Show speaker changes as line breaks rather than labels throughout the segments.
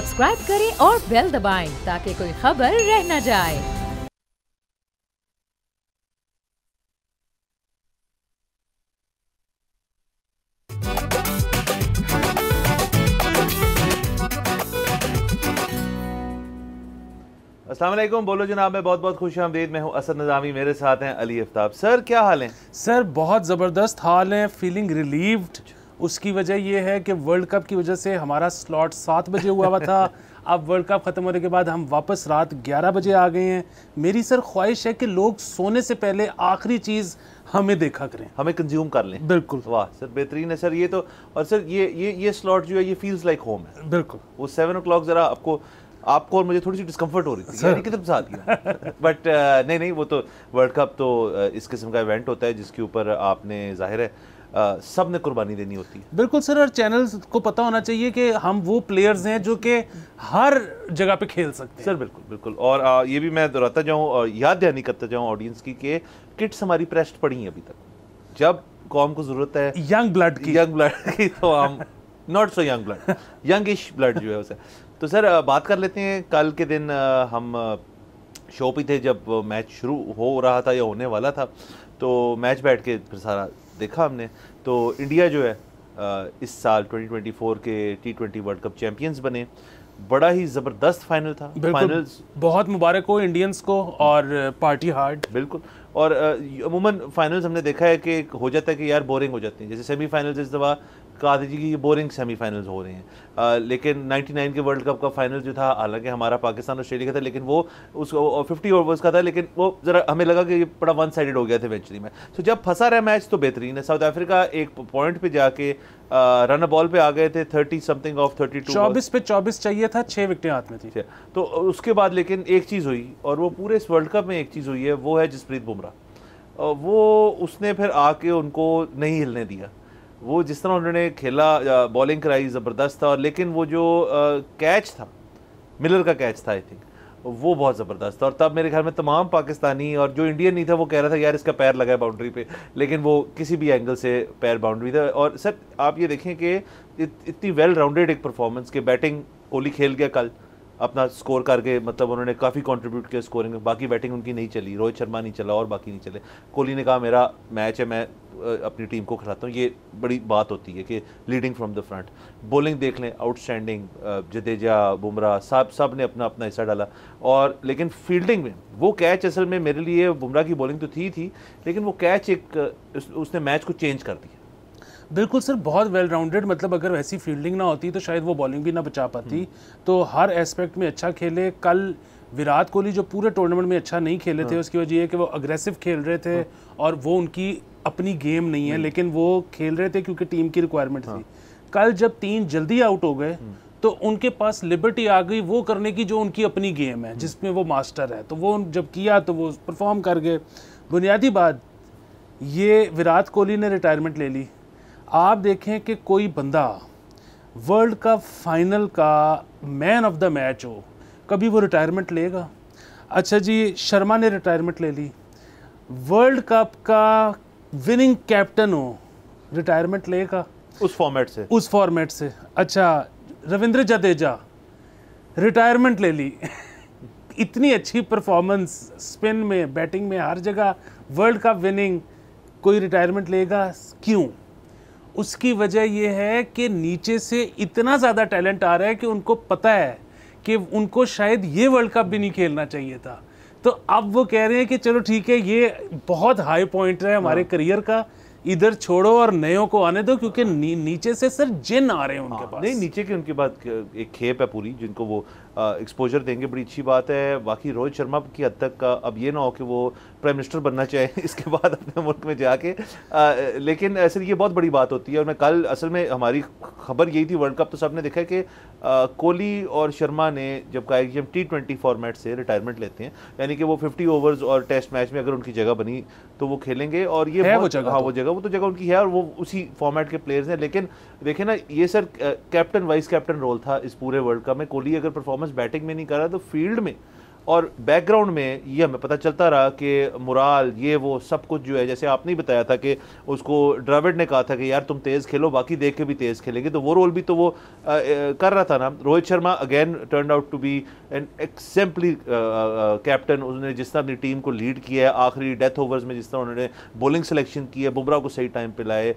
Subscribe करें और bell दबाएं ताकि कोई खबर रह न जाए असलम बोलो जनाब मैं बहुत बहुत खुश आमदीद मैं हूँ असद नज़ामी मेरे साथ हैं अली आफ्ताब सर क्या हाल हैं सर बहुत
ज़बरदस्त हाल हैं फीलिंग रिलीव्ड उसकी वजह यह है कि वर्ल्ड कप की वजह से हमारा स्लॉट सात बजे हुआ हुआ था अब वर्ल्ड कप ख़त्म होने के बाद हम वापस रात ग्यारह बजे आ गए हैं मेरी सर ख्वाहिश है कि लोग सोने से पहले आखिरी चीज़ हमें देखा करें हमें कंज्यूम
कर लें बिल्कुल वाह सर बेहतरीन है सर ये तो और सर ये ये ये स्लॉट जो है ये फील्स लाइक होम है बिल्कुल वो सेवन ओ ज़रा आपको आपको और मुझे थोड़ी सी डिस्कम्फर्ट हो रही थी यानी कितने फंसा दिया बट uh, नहीं नहीं वो तो वर्ल्ड कप तो uh, इस किस्म का इवेंट होता है जिसके ऊपर आपने जाहिर है सब ने कुर्बानी देनी होती है
बिल्कुल सर और चैनल को पता होना चाहिए कि हम वो
प्लेयर्स हैं जो कि हर जगह पे खेल सकते हैं सर बिल्कुल बिल्कुल और आ, ये भी मैं दोहराता जाऊँ और याद दहानी करता जाऊँ ऑडियंस की कि किट्स हमारी प्रेस्ट पड़ी हैं अभी तक जब कॉम को ज़रूरत है यंग ब्लड की यंग ब्लड की तो हम not so young blood young blood जो है उसे तो सर बात कर लेते हैं कल के दिन हम शो पे थे जब मैच शुरू हो रहा था या होने वाला था तो मैच बैठ के फिर सारा देखा हमने तो इंडिया जो है इस साल 2024 के T twenty world cup champions बने बड़ा ही ज़बरदस्त फाइनल था फाइनल्स बहुत मुबारक हो इंडियंस को और पार्टी हार्ड बिल्कुल और अमूमन फाइनल्स हमने देखा है कि हो जाता है कि यार बोरिंग हो जाती है जैसे सेमीफाइनल्स इस दफ़ा कहा दीजिए कि ये बोरिंग सेमीफाइनल्स हो रहे हैं आ, लेकिन 99 के वर्ल्ड कप का फाइनल जो था हालांकि हमारा पाकिस्तान ऑस्ट्रेलिया का था लेकिन वो उस फिफ्टी ओवर्स का था लेकिन वो ज़रा हमें लगा कि ये बड़ा वन साइडेड हो गया था वेंचरी में तो जब फंसा रहा मैच तो बेहतरीन है साउथ अफ्रीका एक पॉइंट पर जाके रन बॉल पे आ गए थे thirty something of thirty two चौबीस पे चौबीस चाहिए था छः विकटें हाथ में थी तो उसके बाद लेकिन एक चीज़ हुई और वो पूरे इस वर्ल्ड कप में एक चीज़ हुई है वो है जसप्रीत बुमराह वो उसने फिर आके उनको नहीं हिलने दिया वो जिस तरह उन्होंने खेला बॉलिंग कराई ज़बरदस्त था और लेकिन वो जो कैच था मिलर का कैच था आई थिंक वो बहुत ज़बरदस्त था और तब मेरे ख्याल में तमाम पाकिस्तानी और जो इंडियन नहीं था वो कह रहा था यार इसका पैर लगा है बाउंड्री पे लेकिन वो किसी भी एंगल से पैर बाउंड्री था और सर आप ये देखें कि इत, इतनी वेल राउंडेड एक परफॉर्मेंस के बैटिंग कोहली खेल गया कल अपना स्कोर करके मतलब उन्होंने काफ़ी कंट्रीब्यूट किया स्कोरिंग में बाकी बैटिंग उनकी नहीं चली रोहित शर्मा नहीं चला और बाकी नहीं चले कोहली ने कहा मेरा मैच है मैं अपनी टीम को खिलाता हूँ ये बड़ी बात होती है कि leading from the front bowling देख लें आउटस्टैंडिंग जडेजा बुमराह सब सब ने अपना अपना हिस्सा डाला और लेकिन फील्डिंग में वो कैच असल में मेरे लिए बुमराह की बॉलिंग तो थी थी लेकिन वो कैच एक उस, उसने मैच को
चेंज कर दिया बिल्कुल सर बहुत वेल राउंडेड मतलब अगर वैसी फील्डिंग ना होती तो शायद वो बॉलिंग भी ना बचा पाती तो हर एस्पेक्ट में अच्छा खेले कल विराट कोहली जो पूरे टूर्नामेंट में अच्छा नहीं खेले थे हाँ। उसकी वजह यह कि वो अग्रेसिव खेल रहे थे हाँ। और वो उनकी अपनी गेम नहीं है लेकिन वो खेल रहे थे क्योंकि टीम की रिक्वायरमेंट थी हाँ। कल जब तीन जल्दी आउट हो गए हम्म। तो उनके पास लिबर्टी आ गई वो करने की जो उनकी अपनी गेम है हम्म। जिसमें वो मास्टर है तो वो जब किया तो वो परफॉर्म कर गए बुनियादी बात ये विराट कोहली ने रिटायरमेंट ले ली आप देखें कि कोई बंदा वर्ल्ड कप फाइनल का मैन ऑफ द मैच हो कभी वो रिटायरमेंट लेगा अच्छा जी शर्मा ने रिटायरमेंट ले ली वर्ल्ड कप का विनिंग कैप्टन हो रिटायरमेंट लेगा
उस फॉर्मेट से
उस फॉर्मेट से अच्छा रविंद्र जडेजा रिटायरमेंट ले ली इतनी अच्छी परफॉर्मेंस स्पिन में बैटिंग में हर जगह वर्ल्ड कप विनिंग कोई रिटायरमेंट लेगा क्यों उसकी वजह यह है कि नीचे से इतना ज़्यादा टैलेंट आ रहा है कि उनको पता है कि उनको शायद ये वर्ल्ड कप भी नहीं खेलना चाहिए था तो अब वो कह रहे हैं कि चलो ठीक है ये बहुत हाई पॉइंट है हमारे करियर हाँ। का इधर
छोड़ो और नयों को आने दो क्योंकि नी, नीचे से सर जिन आ रहे हैं उनके हाँ, पास नहीं नीचे की उनके बाद एक खेप है पूरी जिनको वो एक्सपोजर देंगे बड़ी अच्छी बात है बाकी रोहित शर्मा की हद तक का अब ये ना हो कि वो प्राइम मिनिस्टर बनना चाहिए इसके बाद अपने मुल्क में जाके लेकिन सर ये बहुत बड़ी बात होती है और मैं कल असल में हमारी खबर यही थी वर्ल्ड कप तो सबने देखा कि कोहली और शर्मा ने जब कहा कि हम टी ट्वेंटी फॉर्मेट से रिटायरमेंट लेते हैं यानी कि वो फिफ्टी ओवर्स और टेस्ट मैच में अगर उनकी जगह बनी तो वो खेलेंगे और ये है वो जगह हाँ तो। वो जगह वो तो जगह उनकी है और वो उसी फॉर्मेट के प्लेयर्स हैं लेकिन देखें ना ये sir captain vice captain role था इस पूरे वर्ल्ड कप में कोहली अगर परफॉर्मेंस बैटिंग में नहीं कर रहा तो फील्ड में और बैकग्राउंड में ये हमें पता चलता रहा कि मुराल ये वो सब कुछ जो है जैसे आपने ही बताया था कि उसको ड्राविड ने कहा था कि यार तुम तेज़ खेलो बाकी देख के भी तेज़ खेलेंगे तो वो रोल भी तो वो आ, आ, कर रहा था ना Rohit Sharma again turn out to be an exemplary captain उसने जिस तरह अपनी टीम को लीड किया है आखिरी डेथ ओवर्स में जिस तरह उन्होंने बॉलिंग सेलेक्शन की है बुमराह को सही टाइम पर लाए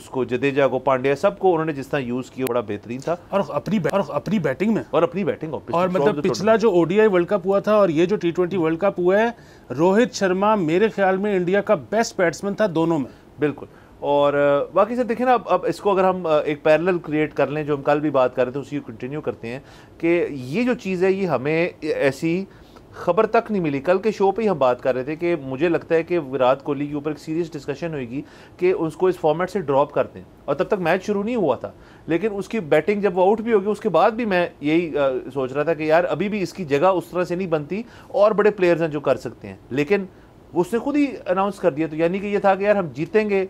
उसको जदेजा को पांड्या सबको उन्होंने जिस तरह यूज़ किया बड़ा बेहतरीन था और अपनी और अपनी बैटिंग में और अपनी बैटिंग और मतलब पिछला
जो ओडीआई वर्ल्ड कप कप हुआ था और ये जो टी ट्वेंटी वर्ल्ड कप हुआ है रोहित शर्मा मेरे ख्याल में इंडिया का बेस्ट बैट्समैन था दोनों में बिल्कुल
और बाकी से देखें ना अब अब इसको अगर हम एक पैरेलल क्रिएट कर लें जो हम कल भी बात कर रहे थे उसी को कंटिन्यू करते हैं कि ये जो चीज़ है ये हमें ऐसी खबर तक नहीं मिली कल के शो पे ही हम बात कर रहे थे कि मुझे लगता है कि विराट कोहली के ऊपर एक सीरियस डिस्कशन होगी कि उसको इस फॉर्मेट से ड्रॉप कर दें और तब तक मैच शुरू नहीं हुआ था लेकिन उसकी बैटिंग जब वो आउट भी होगी उसके बाद भी मैं यही आ, सोच रहा था कि यार अभी भी इसकी जगह उस तरह से नहीं बनती और बड़े प्लेयर्स हैं जो कर सकते हैं लेकिन उसने खुद ही अनाउंस कर दिया तो यानी कि यह था कि यार हम जीतेंगे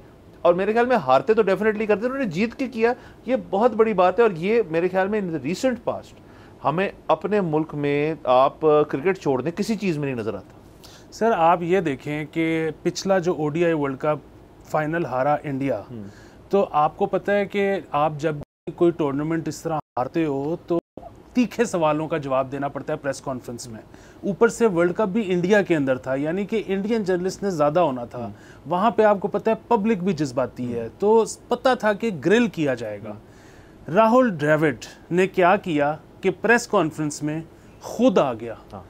और मेरे ख्याल में हारते तो डेफिनेटली करते उन्होंने जीत के किया ये बहुत बड़ी बात है और ये मेरे ख्याल में इन द रिसेंट पास्ट हमें अपने मुल्क में आप क्रिकेट छोड़ने किसी चीज़ में नहीं नज़र
आता सर आप ये देखें कि पिछला जो ओ वर्ल्ड कप फाइनल हारा इंडिया हम्म। तो आपको पता है कि आप जब कोई टूर्नामेंट इस तरह हारते हो तो तीखे सवालों का जवाब देना पड़ता है प्रेस कॉन्फ्रेंस में ऊपर से वर्ल्ड कप भी इंडिया के अंदर था यानी कि इंडियन जर्नलिस्ट ने ज़्यादा होना था हम्म। वहाँ पे आपको पता है पब्लिक भी जज्बाती है तो पता था कि ग्रिल किया जाएगा राहुल ड्रेविड ने क्या किया कि प्रेस कॉन्फ्रेंस में खुद आ गया हाँ।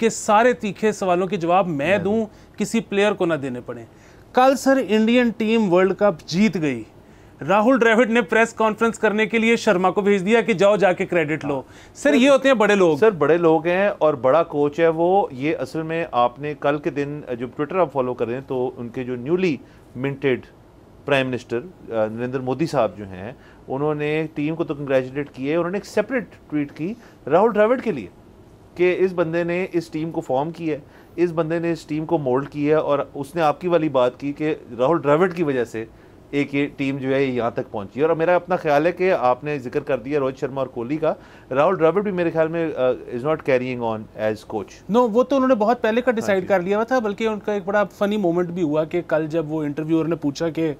कि सारे तीखे सवालों के जवाब मैं दूं किसी प्लेयर को ना देने पड़े कल sir Indian team world cup जीत गई राहुल ड्रेविड ने प्रेस कॉन्फ्रेंस करने के लिए शर्मा को भेज दिया कि जाओ जाके
क्रेडिट लो हाँ। सर ये होते हैं बड़े लोग सर बड़े लोग हैं और बड़ा कोच है वो ये असल में आपने कल के दिन जो ट्विटर आप फॉलो करें तो उनके जो newly minted prime minister Narendra Modi साहब जो हैं उन्होंने टीम को तो कंग्रेचुलेट किए उन्होंने एक सेपरेट ट्वीट की राहुल द्रविड़ के लिए कि इस बंदे ने इस टीम को फॉर्म किया है इस बंदे ने इस टीम को मोल्ड किया और उसने आपकी वाली बात की कि राहुल द्रविड़ की वजह से एक ये टीम जो है यहाँ तक पहुँची और मेरा अपना ख्याल है कि आपने जिक्र कर दिया रोहित शर्मा और कोहली का राहुल ड्राविड भी मेरे ख्याल में is not carrying on as coach no वो तो उन्होंने बहुत पहले
का डिसाइड हाँ कर लिया था बल्कि उनका एक बड़ा फनी मोमेंट भी हुआ कि कल जब वो इंटरव्यूअर ने पूछा कि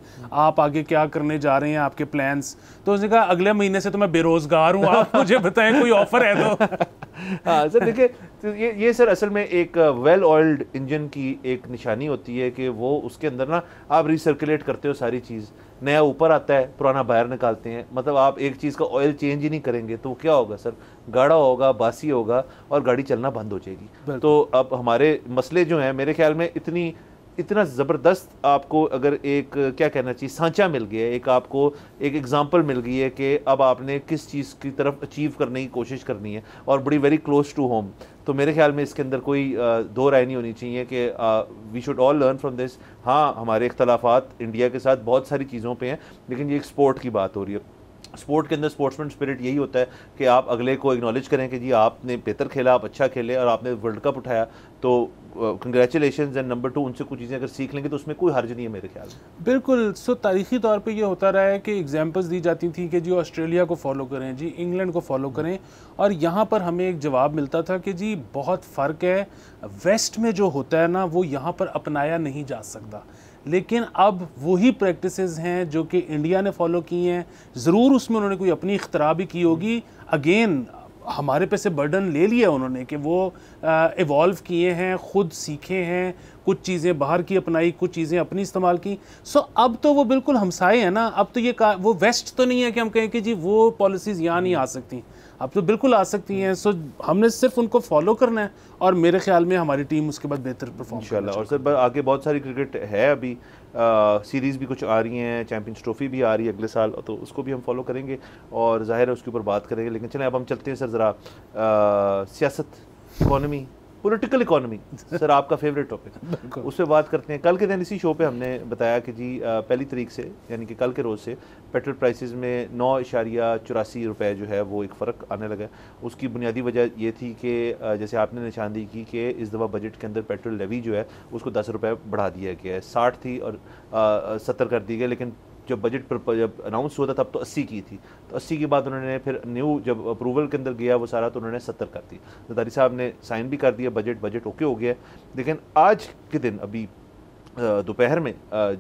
आप आगे क्या करने जा रहे हैं आपके प्लान्स तो उसने कहा अगले महीने से तो मैं बेरोजगार हूँ आप मुझे बताएं कोई ऑफर है तो
हाँ सर देखिए तो ये ये सर असल में एक वेल uh, ऑयल्ड इंजन की एक निशानी होती है कि वो उसके अंदर ना आप रिसर्कुलेट करते हो सारी चीज़ नया ऊपर आता है पुराना बाहर निकालते हैं मतलब आप एक चीज़ का ऑयल चेंज ही नहीं करेंगे तो क्या होगा सर गाढ़ा होगा बासी होगा और गाड़ी चलना बंद हो जाएगी तो अब हमारे मसले जो हैं मेरे ख्याल में इतनी इतना ज़बरदस्त आपको अगर एक क्या कहना चाहिए सांचा मिल गया एक आपको एक एग्ज़ाम्पल मिल गई है कि अब आपने किस चीज़ की तरफ अचीव करने की कोशिश करनी है और बड़ी वेरी क्लोज टू होम तो मेरे ख्याल में इसके अंदर कोई दो राय नहीं होनी चाहिए कि we should all learn from this हाँ हमारे इख्तलाफात इंडिया के साथ बहुत सारी चीज़ों पर हैं लेकिन ये एक स्पोर्ट की बात हो रही है स्पोर्ट के अंदर स्पोर्ट्समैन स्पिरिट यही होता है कि आप अगले को एग्नॉलेज करें कि जी आपने बेहतर खेला आप अच्छा खेले और आपने वर्ल्ड कप उठाया तो कंग्रेचुलेशन एंड नंबर टू उनसे कुछ चीज़ें अगर सीख लेंगे तो उसमें कोई हर्ज नहीं है मेरे ख्याल में
बिल्कुल सो तारीखी तौर पे ये होता रहा है कि एग्जाम्पल्स दी जाती थी कि जी ऑस्ट्रेलिया को फॉलो करें जी इंग्लैंड को फॉलो करें और यहाँ पर हमें एक जवाब मिलता था कि जी बहुत फ़र्क है वेस्ट में जो होता है ना वो यहाँ पर अपनाया नहीं जा सकता लेकिन अब वही प्रैक्टिसेस हैं जो कि इंडिया ने फॉलो की हैं ज़रूर उसमें उन्होंने कोई अपनी इख्तरा भी की होगी अगेन हमारे पे से बर्डन ले लिया उन्होंने कि वो इवॉल्व किए हैं ख़ुद सीखे हैं कुछ चीज़ें बाहर की अपनाई कुछ चीज़ें अपनी इस्तेमाल की सो अब तो वो बिल्कुल हमसाए हैं ना अब तो ये वो वेस्ट तो नहीं है कि हम कहें कि जी वो पॉलिसीज़ यहाँ नहीं आ सकती अब तो बिल्कुल आ सकती हैं सो हमने सिर्फ उनको फॉलो करना है और मेरे ख्याल में हमारी टीम उसके बाद बेहतर परफॉर्म
और सर आगे बहुत सारी क्रिकेट है अभी सीरीज़ भी कुछ आ रही हैं चैम्पियंस ट्रॉफी भी आ रही है अगले साल तो उसको भी हम फॉलो करेंगे और ज़ाहिर है उसके ऊपर बात करेंगे लेकिन चलें अब हम चलते हैं सर ज़रा सियासत इकॉनमी पॉलिटिकल इकोनॉमी सर आपका फेवरेट टॉपिक उस पर बात करते हैं कल के दिन इसी शो पे हमने बताया कि जी पहली तरीक से यानी कि कल के रोज़ से पेट्रोल प्राइसेस में नौ इशारिया चौरासी रुपये जो है वो एक फ़र्क आने लगा उसकी बुनियादी वजह ये थी कि जैसे आपने निशानदेही की कि इस दफ़ा बजट के अंदर पेट्रोल लेवी जो है उसको दस रुपये बढ़ा दिया गया है साठ थी और सत्तर कर दी गई लेकिन जब बजट पर जब अनाउंस हुआ था तब तो अस्सी की थी तो अस्सी के बाद उन्होंने फिर न्यू जब अप्रूवल के अंदर गया वो सारा तो उन्होंने सत्तर कर दी जदारी साहब ने साइन भी कर दिया बजट बजट ओके हो गया लेकिन आज के दिन अभी दोपहर में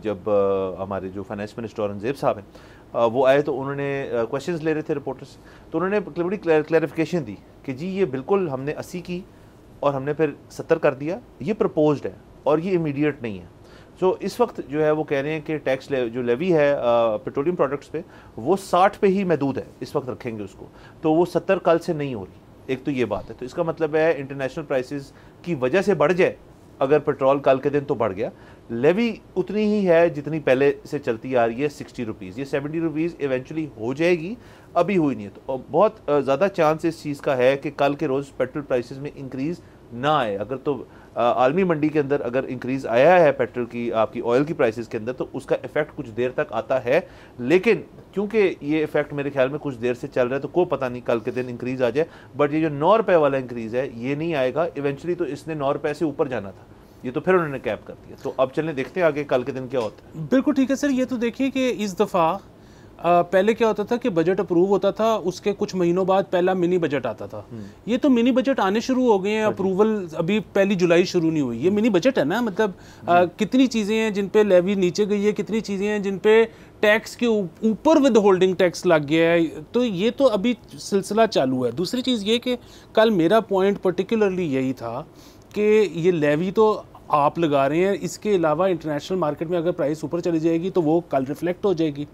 जब हमारे जो फाइनेंस मिनिस्टर औरंगजेब साहब हैं वो आए तो उन्होंने क्वेश्चंस ले रहे थे रिपोर्टर्स तो उन्होंने मतलब बड़ी क्लैरिफिकेशन दी कि जी ये बिल्कुल हमने अस्सी की और हमने फिर सत्तर कर दिया ये प्रपोज्ड है और ये इमीडिएट नहीं है सो so, इस वक्त जो है वो कह रहे हैं कि टैक्स ले, जो लेवी है पेट्रोलियम प्रोडक्ट्स पे वो साठ पे ही महदूद है इस वक्त रखेंगे उसको तो वो सत्तर कल से नहीं हो रही एक तो ये बात है तो इसका मतलब है इंटरनेशनल प्राइसेस की वजह से बढ़ जाए अगर पेट्रोल कल के दिन तो बढ़ गया लेवी उतनी ही है जितनी पहले से चलती आ रही है सिक्सटी रुपीज़ ये सेवेंटी रुपीज़ इवेंचुअली हो जाएगी अभी हुई नहीं है तो बहुत ज़्यादा चांस इस चीज़ का है कि कल के रोज़ पेट्रोल प्राइसेस में इंक्रीज़ ना आए अगर तो आलमी मंडी के अंदर अगर इंक्रीज़ आया है पेट्रोल की आपकी ऑयल की प्राइसेस के अंदर तो उसका इफेक्ट कुछ देर तक आता है लेकिन क्योंकि ये इफेक्ट मेरे ख्याल में कुछ देर से चल रहा है तो कोई पता नहीं कल के दिन इंक्रीज़ आ जाए बट ये जो नौ रुपए वाला इंक्रीज़ है ये नहीं आएगा इवेंचुअली तो इसने नौ रुपये से ऊपर जाना था ये तो फिर उन्होंने कैप कर दिया तो अब चलने देखते हैं आगे कल के दिन क्या होता
है बिल्कुल ठीक है सर ये तो देखिए कि इस दफ़ा पहले क्या होता था कि बजट अप्रूव होता था उसके कुछ महीनों बाद पहला मिनी बजट आता था हम्म। ये तो मिनी बजट आने शुरू हो गए हैं अप्रूवल अभी पहली जुलाई शुरू नहीं हुई ये मिनी बजट है ना मतलब आ, कितनी चीज़ें हैं जिन पे लेवी नीचे गई है कितनी चीज़ें हैं जिन पे टैक्स के ऊपर विद होल्डिंग टैक्स लग गया है तो ये तो अभी सिलसिला चालू है दूसरी चीज़ ये कि कल मेरा पॉइंट पर्टिकुलरली यही था कि ये लेवी तो आप लगा रहे हैं इसके अलावा इंटरनेशनल मार्केट में अगर प्राइस ऊपर चली जाएगी तो वो कल रिफ्लेक्ट हो जाएगी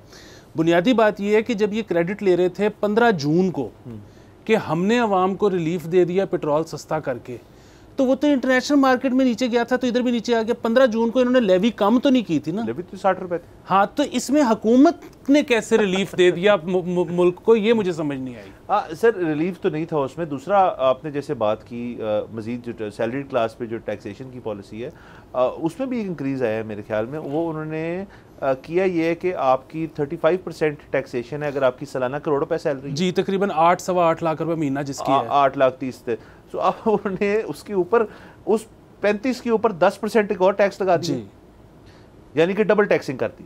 बुनियादी बात यह है कि जब ये क्रेडिट ले रहे थे पंद्रह जून को हम्म। कि हमने आवाम को रिलीफ दे दिया पेट्रोल सस्ता करके तो वो तो इंटरनेशनल मार्केट में नीचे गया था तो इधर भी नीचे आ गया पंद्रह जून को इन्होंने लेवी कम तो नहीं की थी ना लेवी तो साठ रुपए थी हाँ तो इसमें हुकूमत ने कैसे रिलीफ दे दिया मुल्क को ये मुझे समझ नहीं आई
आ, हाँ, सर रिलीफ तो नहीं था उसमें दूसरा आपने जैसे बात की मजीद जो सैलरी क्लास पे जो टैक्सेशन की पॉलिसी है आ, उसमें भी इंक्रीज़ आया है मेरे ख्याल में वो उन्होंने आ, किया ये है कि आपकी 35 परसेंट टैक्सेशन है अगर आपकी सालाना करोड़ रुपए सैलरी जी तकरीबन आठ सवा आठ लाख रुपए महीना जिसकी आ, है आठ लाख तीस तो अब उन्हें उसके ऊपर उस पैंतीस के ऊपर दस परसेंट एक और टैक्स लगा दी यानी कि डबल टैक्सिंग कर दी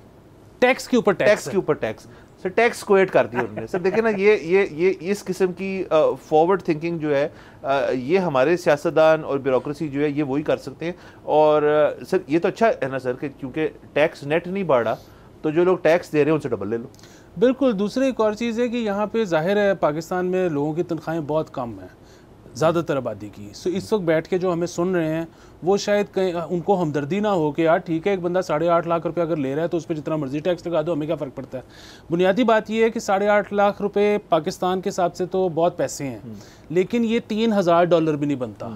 टैक्स के ऊपर टैक्स के ऊपर टैक्स सर टैक्स को एड कर दिया उन्होंने सर देखिए ना ये ये ये इस किस्म की फॉरवर्ड थिंकिंग जो है आ, ये हमारे सियासतदान और ब्यूरोसी जो है ये वही कर सकते हैं और आ, सर ये तो अच्छा है ना सर कि क्योंकि टैक्स नेट नहीं बढ़ा तो जो लोग टैक्स दे रहे हैं उनसे डबल ले लो बिल्कुल दूसरी एक और चीज़ है कि यहाँ पे जाहिर है पाकिस्तान में लोगों
की तनख्वाहें बहुत कम हैं ज़्यादातर आबादी की सो इस वक्त बैठ के जो हमें सुन रहे हैं वो शायद कहीं उनको हमदर्दी ना हो कि यार ठीक है एक बंदा साढ़े आठ लाख रुपये अगर ले रहा है तो उस पर जितना मर्जी टैक्स लगा दो हमें क्या फ़र्क पड़ता है बुनियादी बात यह है कि साढ़े आठ लाख रुपये पाकिस्तान के हिसाब से तो बहुत पैसे हैं हम्म। लेकिन ये तीन हज़ार डॉलर भी नहीं बनता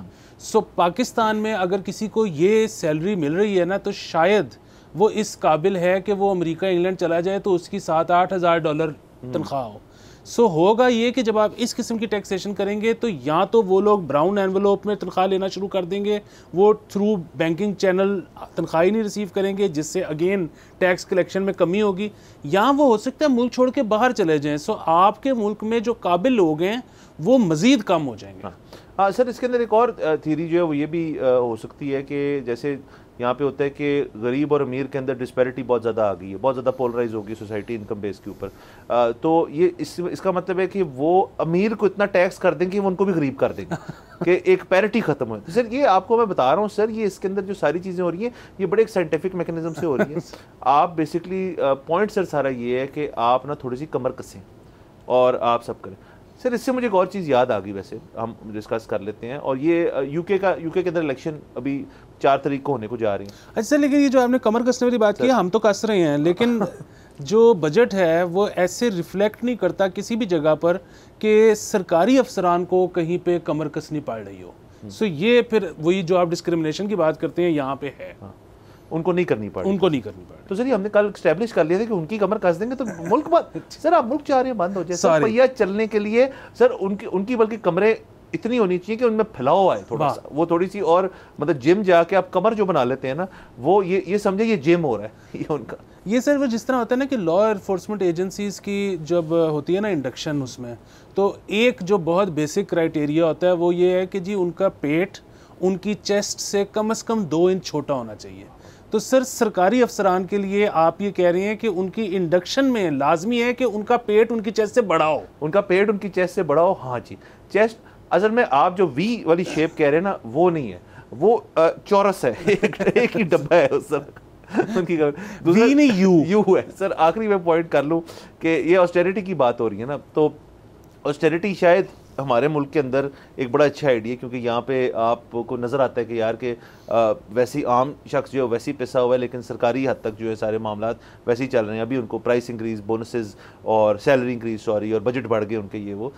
सो हम्म। पाकिस्तान में अगर किसी को ये सैलरी मिल रही है ना तो शायद वो इस काबिल है कि वो अमरीका इंग्लैंड चला जाए तो उसकी सात आठ हज़ार डॉलर हम्म। तनख्वाह हो सो so, होगा ये कि जब आप इस किस्म की टैक्सेशन करेंगे तो या तो वो लोग ब्राउन एनवलोप में तनख्वाह लेना शुरू कर देंगे वो थ्रू बैंकिंग चैनल तनख्वाही नहीं रिसीव करेंगे जिससे अगेन टैक्स कलेक्शन में कमी होगी या वो हो सकता है मुल्क छोड़ के बाहर चले जाएँ सो so, आपके मुल्क में जो काबिल लोग हैं वो मज़ीद कम हो जाएंगे
हाँ सर इसके अंदर एक और थीरी जो है वो ये भी हो सकती है कि जैसे यहाँ पे होता है कि गरीब और अमीर के अंदर डिस्पैरिटी बहुत ज़्यादा आ गई है बहुत ज़्यादा पोलराइज हो गई सोसाइटी इनकम बेस के ऊपर तो ये इस इसका मतलब है कि वो अमीर को इतना टैक्स कर देंगे वो उनको भी गरीब कर देंगे कि एक पैरिटी खत्म हो सर ये आपको मैं बता रहा हूँ सर ये इसके अंदर जो सारी चीज़ें हो रही हैं ये बड़े एक साइंटिफिक मैकेनिज्म से हो रही है आप बेसिकली पॉइंट सर सारा ये है कि आप ना थोड़ी सी कमर कसें और आप सब करें सर इससे मुझे एक और चीज़ याद आ गई वैसे हम डिस्कस कर लेते हैं और ये यूके का यूके के अंदर इलेक्शन अभी चार तरीक को होने को जा रही है अच्छा लेकिन ये जो आपने कमर कसने वाली बात की हम तो कस रहे हैं लेकिन
जो बजट है वो ऐसे रिफ्लेक्ट नहीं करता किसी भी जगह पर कि सरकारी अफसरान को कहीं पे कमर कसनी पड़ रही हो सो हम्म। ये फिर वही जो आप डिस्क्रिमिनेशन की बात करते हैं यहाँ पे है हाँ। उनको नहीं करनी पड़ उनको
नहीं करनी पड़ तो सर हमने कल स्टैब्लिश कर लिया था कि उनकी कमर कस देंगे तो मुल्क बंद सर आप मुल्क चाह रहे हैं बंद हो जाए सर पहिया चलने के लिए सर उनकी उनकी बल्कि कमरे इतनी होनी चाहिए कि उनमें फैलाव आए थोड़ा सा वो थोड़ी सी और मतलब जिम जाके आप कमर जो बना लेते हैं ना वो ये ये समझे ये जिम हो रहा है ये उनका ये सर वो जिस तरह होता है
ना कि लॉ एनफोर्समेंट एजेंसीज़ की जब होती है ना इंडक्शन उसमें तो एक जो बहुत बेसिक क्राइटेरिया होता है वो ये है कि जी उनका पेट उनकी चेस्ट से कम अज़ कम दो इंच छोटा होना चाहिए तो सर सरकारी अफसरान के लिए आप ये कह रहे हैं कि उनकी
इंडक्शन में लाजमी है कि उनका पेट उनकी चेस्ट से बढ़ाओ उनका पेट उनकी चेस्ट से बढ़ाओ हाँ जी चेस्ट असल में आप जो वी वाली शेप कह रहे हैं ना वो नहीं है वो चौरस है एक, एक ही डब्बा है उस सर उनकी दूसरा नहीं यू यू है सर आखिरी मैं पॉइंट कर लूँ कि ये ऑस्टेरिटी की बात हो रही है ना तो ऑस्टेरिटी शायद हमारे मुल्क के अंदर एक बड़ा अच्छा आइडिया क्योंकि यहाँ पे आपको नज़र आता है कि यार के वैसे आम शख्स जो है वैसे पैसा हुआ है लेकिन सरकारी हद तक जो है सारे मामला वैसे ही चल रहे हैं अभी उनको प्राइस इंक्रीज़ बोनसेज और सैलरी इंक्रीज़ सॉरी और बजट बढ़ गए उनके ये वो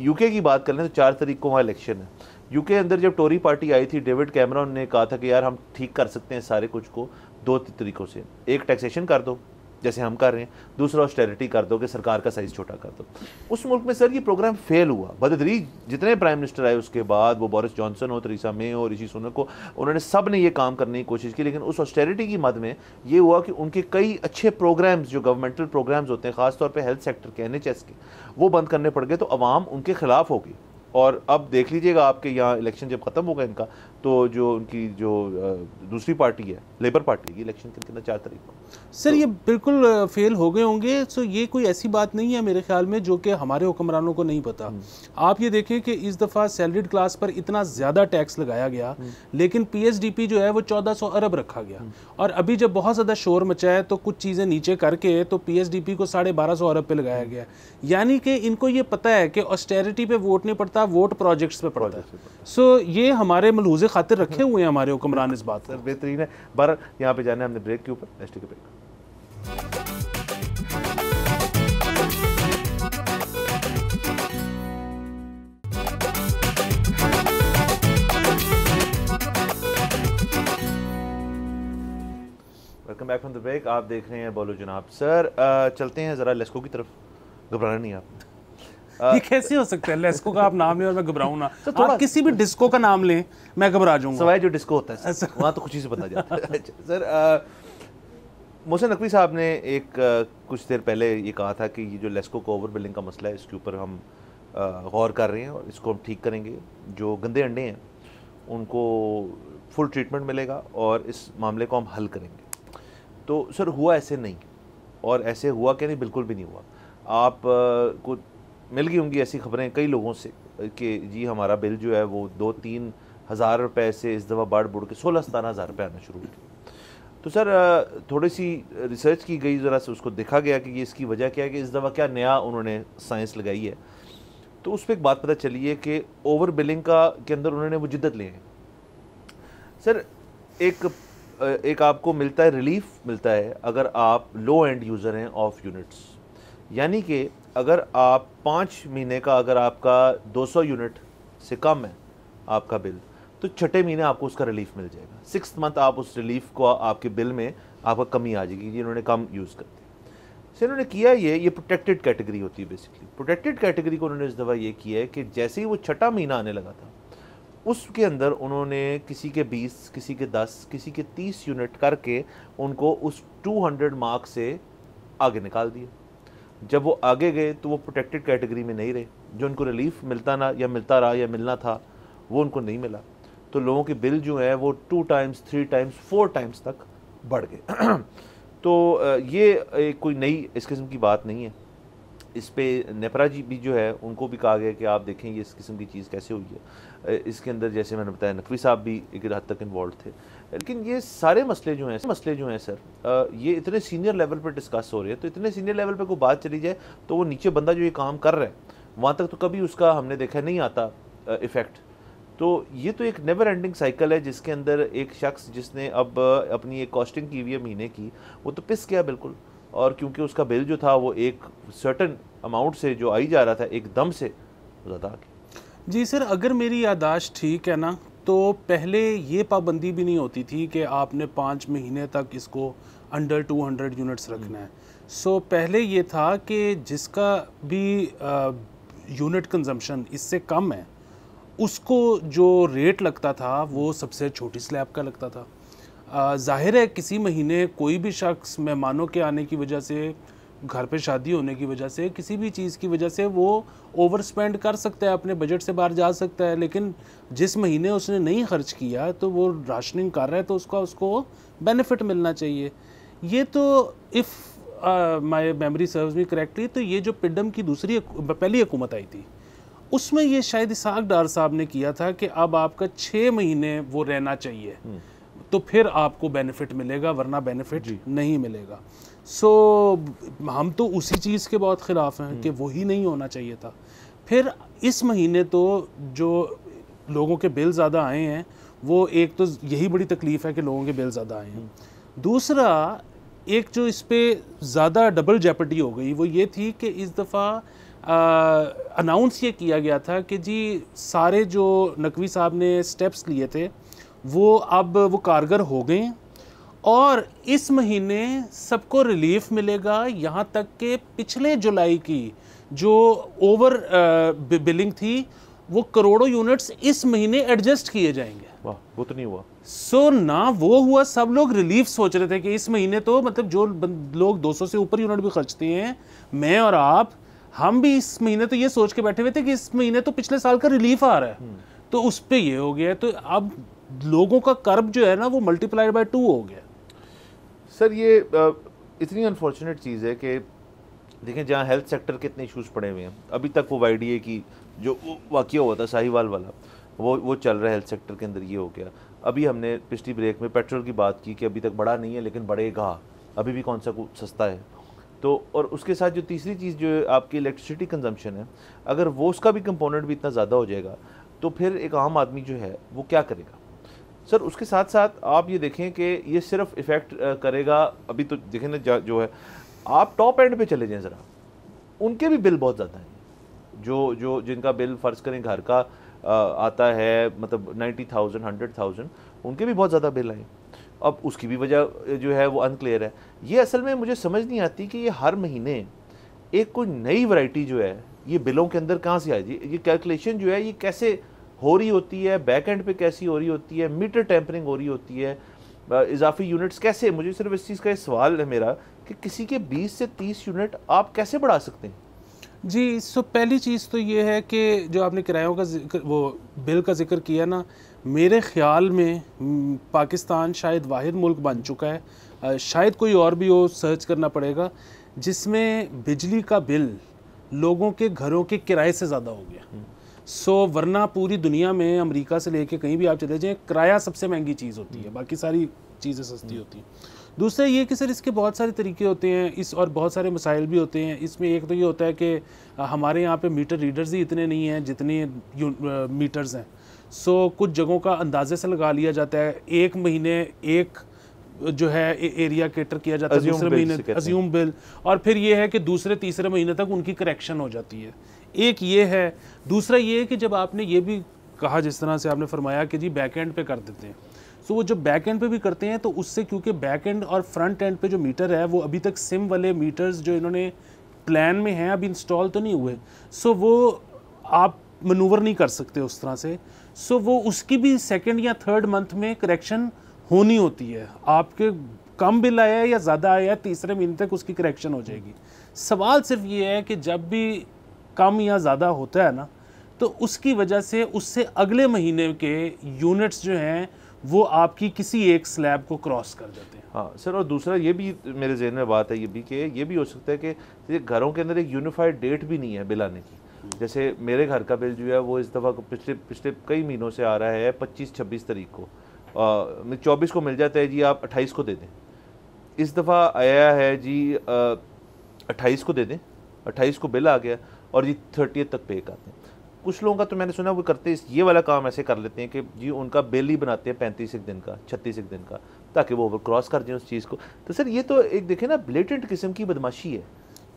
यूके की बात कर लें तो चार तारीख को वहाँ इलेक्शन है यूके अंदर जब टोरी पार्टी आई थी डेविड कैमरा ने कहा था कि यार हम ठीक कर सकते हैं सारे कुछ को दो तरीक़ों से एक टैक्सेशन कर दो जैसे हम कर रहे हैं दूसरा ऑस्टेरिटी कर दो कि सरकार का साइज़ छोटा कर दो उस मुल्क में सर ये प्रोग्राम फेल हुआ बदतरी जितने प्राइम मिनिस्टर आए उसके बाद वो बोरिस जॉनसन हो तरीसा मे हो ऋषि सुनक को उन्होंने सब ने ये काम करने की कोशिश की लेकिन उस ऑस्टेरिटी की मद में ये हुआ कि उनके कई अच्छे प्रोग्राम्स जो गवर्नमेंटल प्रोग्राम्स होते हैं ख़ासतौर पर हेल्थ सेक्टर के एन के वो बंद करने पड़ गए तो आवाम उनके खिलाफ होगी और अब देख लीजिएगा आपके यहाँ इलेक्शन जब ख़त्म होगा इनका तो जो उनकी जो दूसरी पार्टी है लेबर पार्टी की इलेक्शन करके ना चार तारीख को
सर तो, ये बिल्कुल फेल हो गए होंगे सो तो ये कोई ऐसी बात नहीं है मेरे ख्याल में जो कि हमारे हुक्मरानों को नहीं पता हम्म। आप ये देखें कि इस दफ़ा सैलरीड क्लास पर इतना ज़्यादा टैक्स लगाया गया हम्म। लेकिन पी जो है वो चौदह अरब रखा गया हम्म। और अभी जब बहुत ज़्यादा शोर मचा है तो कुछ चीज़ें नीचे करके तो पी को साढ़े बारह अरब पर लगाया गया यानी कि इनको ये पता है कि ऑस्टेरिटी पर वोट नहीं पड़ता वोट प्रोजेक्ट्स पर पड़ता है सो ये हमारे मलूज़ खातिर रखे हुए हैं हमारे हुक्मरान
इस बात पर बेहतरीन है बर यहाँ पे जाने हमने ब्रेक के ऊपर welcome back from the break आप देख रहे हैं बोलो जनाब सर चलते हैं ज़रा लेस्को की तरफ घबराना नहीं आप Uh, ये कैसे हो सकते हैं लेस्को का आप नाम लें और मैं घबराऊ ना तो आप किसी भी डिस्को का नाम लें मैं घबरा जाऊंगा सवाए जो डिस्को होता है सर अच्छा। वहाँ तो खुशी से बता जाता है अच्छा, सर uh, मोहसिन नकवी साहब ने एक uh, कुछ देर पहले ये कहा था कि ये जो लेस्को को ओवर बिल्डिंग का मसला है इसके ऊपर हम गौर कर रहे हैं और इसको हम ठीक करेंगे जो गंदे अंडे हैं उनको फुल ट्रीटमेंट मिलेगा और इस मामले को हम हल करेंगे तो सर हुआ ऐसे नहीं और ऐसे हुआ क्या नहीं बिल्कुल भी नहीं हुआ आप को मिल गई होंगी ऐसी खबरें कई लोगों से कि जी हमारा बिल जो है वो दो तीन हज़ार रुपए से इस दफ़ा बाढ़ बुढ़ के सोलह सतारह हज़ार रुपये आना शुरू हो गया तो सर थोड़ी सी रिसर्च की गई ज़रा से उसको देखा गया कि ये इसकी वजह क्या है कि इस दफ़ा क्या नया उन्होंने साइंस लगाई है तो उस पर एक बात पता चली है कि ओवर बिलिंग का के अंदर उन्होंने वो जिद्दत ले सर एक एक आपको मिलता है रिलीफ मिलता है अगर आप लो एंड यूज़र हैं ऑफ यूनिट्स यानी कि अगर आप पाँच महीने का अगर आपका 200 यूनिट से कम है आपका बिल तो छठे महीने आपको उसका रिलीफ मिल जाएगा सिक्स मंथ आप उस रिलीफ को आपके बिल में आपका कमी आ जाएगी जिन्होंने कम यूज़ कर दिया सर इन्होंने किया ये ये प्रोटेक्टेड कैटेगरी होती है बेसिकली प्रोटेक्टेड कैटेगरी को उन्होंने इस दफ़ा ये किया है कि जैसे ही वो छठा महीना आने लगा था उसके अंदर उन्होंने किसी के 20 किसी के 10 किसी के 30 यूनिट करके उनको उस 200 मार्क से आगे निकाल दिया जब वो आगे गए तो वो प्रोटेक्टेड कैटेगरी में नहीं रहे जो उनको रिलीफ मिलता ना या मिलता रहा या मिलना था वो उनको नहीं मिला तो लोगों के बिल जो हैं वो two times three times four times तक बढ़ गए तो ये कोई नई इस किस्म की बात नहीं है इस पर नेपरा जी भी जो है उनको भी कहा गया कि आप देखें ये इस किस्म की चीज़ कैसे हुई है इसके अंदर जैसे मैंने बताया नकवी साहब भी एक हद तक इन्वॉल्व थे लेकिन ये सारे मसले जो हैं मसले जो हैं सर ये इतने सीनियर लेवल पर डिस्कस हो रहे हैं तो इतने सीनियर लेवल पर कोई बात चली जाए तो वो नीचे बंदा जो ये काम कर रहा है वहाँ तक तो कभी उसका हमने देखा नहीं आता इफ़ेक्ट तो ये तो एक नेवर एंडिंग साइकिल है जिसके अंदर एक शख्स जिसने अब अपनी एक कॉस्टिंग की हुई है महीने की वो तो पिस गया बिल्कुल और क्योंकि उसका बिल जो था वो एक सर्टन अमाउंट से जो आई जा रहा था एकदम से ज़्यादा आ
गया जी सर अगर मेरी यादाश्त ठीक है ना तो पहले ये पाबंदी भी नहीं होती थी कि आपने पाँच महीने तक इसको अंडर 200 यूनिट्स रखना है सो so, पहले ये था कि जिसका भी यूनिट कंजम्पशन इससे कम है उसको जो रेट लगता था वो सबसे छोटी स्लैब का लगता था ज़ाहिर है किसी महीने कोई भी शख्स मेहमानों के आने की वजह से घर पे शादी होने की वजह से किसी भी चीज़ की वजह से वो ओवर स्पेंड कर सकता है अपने बजट से बाहर जा सकता है लेकिन जिस महीने उसने नहीं खर्च किया तो वो राशनिंग कर रहा है तो उसका उसको बेनिफिट मिलना चाहिए ये तो if my memory serves me correctly तो ये जो पिडम की दूसरी पहली हुकूमत आई थी उसमें ये शायद इसाक डार साहब ने किया था कि अब आपका छः महीने वो रहना चाहिए हम्म। तो फिर आपको बेनिफिट मिलेगा वरना बेनिफिट नहीं मिलेगा सो so, हम तो उसी चीज़ के बहुत ख़िलाफ़ हैं कि हम्म। वही नहीं होना चाहिए था फिर इस महीने तो जो लोगों के बिल ज़्यादा आए हैं वो एक तो यही बड़ी तकलीफ़ है कि लोगों के बिल ज़्यादा आए हैं हम्म। दूसरा एक जो इस पर ज़्यादा डबल जेपटी हो गई वो ये थी कि इस दफ़ा अनाउंस ये किया गया था कि जी सारे जो नकवी साहब ने स्टेप्स लिए थे वो अब वो कारगर हो गए और इस महीने सबको रिलीफ मिलेगा यहाँ तक कि पिछले जुलाई की जो ओवर बिलिंग थी वो करोड़ों यूनिट्स इस महीने एडजस्ट किए जाएंगे
वाह वो तो नहीं हुआ
सो so, ना वो हुआ सब लोग रिलीफ सोच रहे थे कि इस महीने तो मतलब जो लोग 200 से ऊपर यूनिट भी खर्चते हैं मैं और आप हम भी इस महीने तो ये सोच के बैठे हुए थे कि इस महीने तो पिछले साल का रिलीफ आ रहा है हम्म। तो उस पर यह हो गया तो अब लोगों का कर्ब जो है ना वो
मल्टीप्लाइड बाय टू हो गया सर ये इतनी अनफॉर्चुनेट चीज़ है कि देखें जहाँ हेल्थ सेक्टर के इतने इशूज़ पड़े हुए हैं अभी तक वो वाई की जो वाक्य हुआ था साहिवाल वाला वो वो चल रहा है हेल्थ सेक्टर के अंदर ये हो गया अभी हमने पिछली ब्रेक में पेट्रोल की बात की कि अभी तक बढ़ा नहीं है लेकिन बढ़ेगा अभी भी कौन सा कुछ सस्ता है तो और उसके साथ जो तीसरी चीज़ जो आपकी इलेक्ट्रिसिटी कंजम्पशन है अगर वो उसका भी कंपोनेंट भी इतना ज़्यादा हो जाएगा तो फिर एक आम आदमी जो है वो क्या करेगा सर उसके साथ साथ आप ये देखें कि ये सिर्फ इफ़ेक्ट करेगा अभी तो देखें ना जो है आप टॉप एंड पे चले जाएं ज़रा उनके भी बिल बहुत ज़्यादा हैं जो जो जिनका बिल फ़र्ज़ करें घर का आता है मतलब नाइन्टी थाउजेंड हंड्रेड थाउजेंड उनके भी बहुत ज़्यादा बिल आए अब उसकी भी वजह जो है वो अनक्लियर है ये असल में मुझे समझ नहीं आती कि ये हर महीने एक कोई नई वैरायटी जो है ये बिलों के अंदर कहाँ से आएगी ये कैलकुलेशन जो है ये कैसे हो रही होती है बैक एंड पे कैसी हो रही होती है मीटर टेम्परिंग हो रही होती है इजाफी यूनिट्स कैसे मुझे सिर्फ इस चीज़ का सवाल है मेरा कि किसी के 20 से 30 यूनिट आप कैसे बढ़ा सकते हैं जी सो पहली चीज़ तो ये है कि जो आपने
किरायों का जिक्र वो बिल का जिक्र किया ना मेरे ख्याल में पाकिस्तान शायद वाहिद मुल्क बन चुका है शायद कोई और भी हो सर्च करना पड़ेगा जिसमें बिजली का बिल लोगों के घरों के किराए से ज़्यादा हो गया हम्म। सो so, वरना पूरी दुनिया में अमेरिका से लेके कहीं भी आप चले जाएं किराया सबसे महंगी चीज़ होती है बाकी सारी चीज़ें सस्ती होती हैं दूसरा ये कि सर इसके बहुत सारे तरीके होते हैं इस और बहुत सारे मसाइल भी होते हैं इसमें एक तो ये होता है कि हमारे यहाँ पे मीटर रीडर्स ही इतने नहीं हैं जितने मीटर्स हैं सो so, कुछ जगहों का अंदाजे से लगा लिया जाता है एक महीने एक जो है एरिया केटर किया जाता है दूसरे महीने अज्यूम बिल और फिर ये है कि दूसरे तीसरे महीने तक उनकी करेक्शन हो जाती है एक ये है दूसरा ये है कि जब आपने ये भी कहा जिस तरह से आपने फरमाया कि जी बैक एंड पे कर देते हैं सो तो so, वो जब बैक एंड पे भी करते हैं तो उससे क्योंकि बैक एंड और फ्रंट एंड पे जो मीटर है वो अभी तक सिम वाले मीटर्स जो इन्होंने प्लान में हैं अभी इंस्टॉल तो नहीं हुए सो so, वो आप मनूवर नहीं कर सकते उस तरह से सो so, वो उसकी भी सेकेंड या थर्ड मंथ में करेक्शन होनी होती है आपके कम बिल आया या ज़्यादा आया तीसरे महीने तक उसकी करेक्शन हो जाएगी सवाल सिर्फ ये है कि जब भी कम या ज़्यादा होता है ना तो उसकी वजह से उससे अगले महीने के यूनिट्स जो हैं वो आपकी किसी
एक स्लैब को क्रॉस कर देते हैं हाँ सर और दूसरा ये भी मेरे जहन में बात है ये भी कि ये भी हो सकता है कि घरों के अंदर एक यूनिफाइड डेट भी नहीं है बिल आने की जैसे मेरे घर का बिल जो है वो इस दफ़ा पिछले पिछले कई महीनों से आ रहा है पच्चीस छब्बीस तारीख को चौबीस को मिल जाता है जी आप अट्ठाईस को दे दें इस दफ़ा आया है जी अट्ठाईस को दे दें अट्ठाईस को बिल आ गया और जी थर्टियथ तक पे करते हैं कुछ लोगों का तो मैंने सुना वो करते हैं ये वाला काम ऐसे कर लेते हैं कि जी उनका बिल ही बनाते हैं पैंतीस एक दिन का छत्तीस एक दिन का ताकि वो ओवर क्रॉस कर दें उस चीज़ को तो सर ये तो एक देखें ना ब्लेटेंट किस्म की बदमाशी है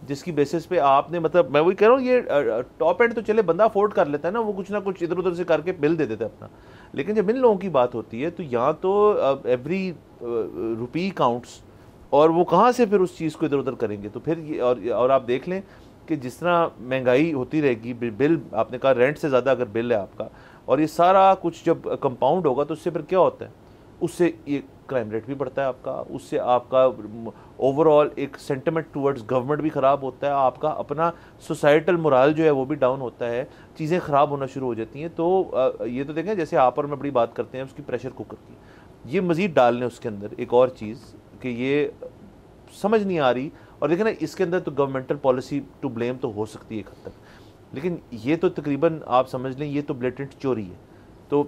जिसकी बेसिस पे आपने मतलब मैं वही कह रहा हूँ ये टॉप एंड तो चले बंदा अफोर्ड कर लेता है ना वो कुछ ना कुछ इधर उधर से करके बिल दे देता है अपना लेकिन जब इन लोगों की बात होती है तो यहाँ तो एवरी रुपी काउंट्स और वो कहाँ से फिर उस चीज़ को इधर उधर करेंगे तो फिर और और आप देख लें कि जिस तरह महंगाई होती रहेगी बिल आपने कहा रेंट से ज़्यादा अगर बिल है आपका और ये सारा कुछ जब कंपाउंड होगा तो उससे फिर क्या होता है उससे ये क्राइम रेट भी बढ़ता है आपका उससे आपका ओवरऑल एक सेंटिमेंट टूवर्ड्स गवर्नमेंट भी ख़राब होता है आपका अपना सोसाइटल मोरल जो है वो भी डाउन होता है चीज़ें ख़राब होना शुरू हो जाती हैं तो ये तो देखें जैसे आप और मैं बड़ी बात करते हैं उसकी प्रेशर कुकर की ये मज़ीद डाल लें उसके अंदर एक और चीज़ कि ये समझ नहीं आ रही और देखिए ना इसके अंदर तो गवर्नमेंटल पॉलिसी टू ब्लेम तो हो सकती है एक हद तक लेकिन ये तो तकरीबन आप समझ लें ये तो ब्लेटेंट चोरी है तो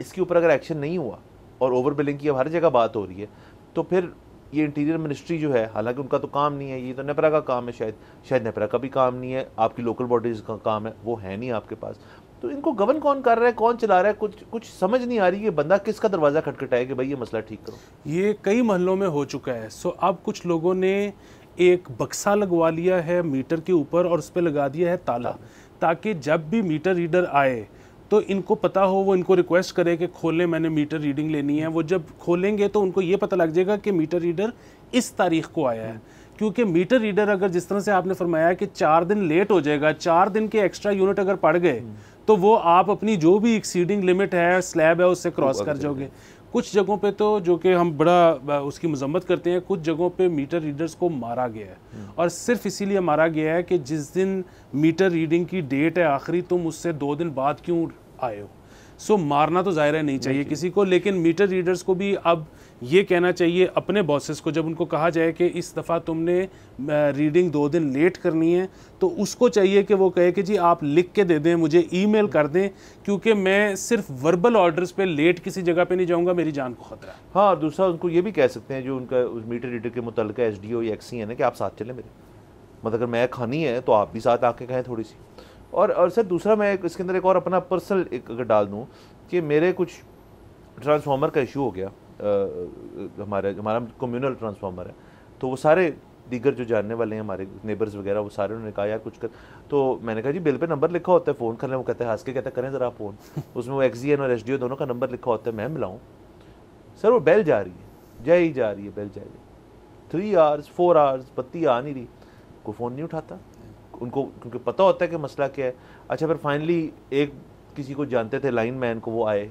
इसके ऊपर अगर एक्शन नहीं हुआ और ओवर बिलिंग की अब हर जगह बात हो रही है तो फिर ये इंटीरियर मिनिस्ट्री जो है हालांकि उनका तो काम नहीं है ये तो नेपरा का काम है शायद शायद नेपरा का भी काम नहीं है आपकी लोकल बॉडीज़ का काम है वो है नहीं आपके पास तो इनको गवर्न कौन कर रहा है कौन चला रहा है कुछ कुछ समझ नहीं आ रही है बंदा किसका दरवाज़ा खटखटाए कि भाई ये मसला ठीक करो ये कई महलों में हो चुका है सो अब कुछ लोगों ने एक बक्सा
लगवा लिया है मीटर के ऊपर और उस पर लगा दिया है ताला ताकि जब भी मीटर रीडर आए तो इनको पता हो वो इनको रिक्वेस्ट करे कि खोलें मैंने मीटर रीडिंग लेनी है वो जब खोलेंगे तो उनको ये पता लग जाएगा कि मीटर रीडर इस तारीख को आया है क्योंकि मीटर रीडर अगर जिस तरह से आपने फरमाया कि चार दिन लेट हो जाएगा चार दिन के एक्स्ट्रा यूनिट अगर पड़ गए तो वो आप अपनी जो भी एक्सीडिंग लिमिट है स्लैब है उससे क्रॉस कर जाओगे कुछ जगहों पे तो जो कि हम बड़ा उसकी मजम्मत करते हैं कुछ जगहों पे मीटर रीडर्स को मारा गया है हम्म। और सिर्फ इसीलिए मारा गया है कि जिस दिन मीटर रीडिंग की डेट है आखिरी तुम उससे दो दिन बाद क्यों आए हो सो मारना तो ज़ाहिर नहीं चाहिए किसी को लेकिन मीटर रीडर्स को भी अब ये कहना चाहिए अपने बॉसेस को जब उनको कहा जाए कि इस दफ़ा तुमने रीडिंग दो दिन लेट करनी है तो उसको चाहिए कि वो कहे कि जी आप लिख के दे दें मुझे ईमेल कर दें क्योंकि मैं सिर्फ वर्बल ऑर्डर्स पे लेट किसी जगह पे नहीं जाऊंगा मेरी जान को
खतरा है हाँ और दूसरा उनको ये भी कह सकते हैं जो उनका उस मीटर रीडर के मुतल एस डी ओ या एक्सी है ना कि आप साथ चलें मेरे मतलब अगर मैं खानी है तो आप भी साथ आके कहें थोड़ी सी और और सर दूसरा मैं इसके अंदर एक और अपना पर्सनल एक अगर डाल दूँ कि मेरे कुछ ट्रांसफार्मर का इशू हो गया हमारा हमारा कम्यूनल ट्रांसफार्मर है तो वो सारे दीगर जो जानने वाले हैं हमारे नेबर्स वगैरह वो सारे उन्होंने कहा यार कुछ कर तो मैंने कहा जी बिल पे नंबर लिखा होता है फ़ोन कर लें वो कहते हैं हंस के कहते करें ज़रा फ़ोन उसमें वो एक्स और एस दोनों का नंबर लिखा होता है मैं मिलाऊँ सर वो बेल जा रही है जय ही जा रही है बेल जा रही है थ्री आवर्स फोर आवर्स बत्ती आ नहीं रही को फ़ोन नहीं उठाता उनको क्योंकि पता होता है कि मसला क्या है अच्छा फिर फाइनली एक किसी को जानते थे लाइन मैन को वो आए